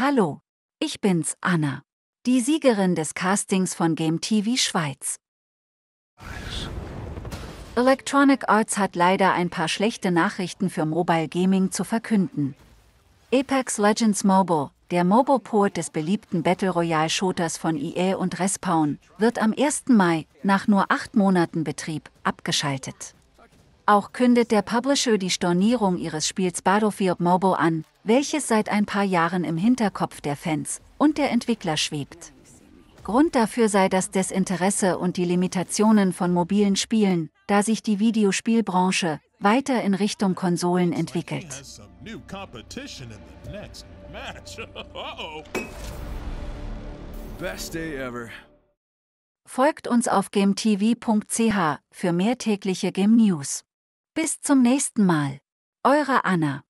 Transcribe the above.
Hallo, ich bin's, Anna, die Siegerin des Castings von Game TV Schweiz. Electronic Arts hat leider ein paar schlechte Nachrichten für Mobile Gaming zu verkünden. Apex Legends Mobile, der Mobile-Port des beliebten Battle Royale Shooters von EA und Respawn, wird am 1. Mai, nach nur acht Monaten Betrieb, abgeschaltet. Auch kündet der Publisher die Stornierung ihres Spiels Battlefield Mobile an, welches seit ein paar Jahren im Hinterkopf der Fans und der Entwickler schwebt. Grund dafür sei das Desinteresse und die Limitationen von mobilen Spielen, da sich die Videospielbranche weiter in Richtung Konsolen entwickelt. Folgt uns auf gametv.ch für mehr tägliche Game News. Bis zum nächsten Mal. Eure Anna.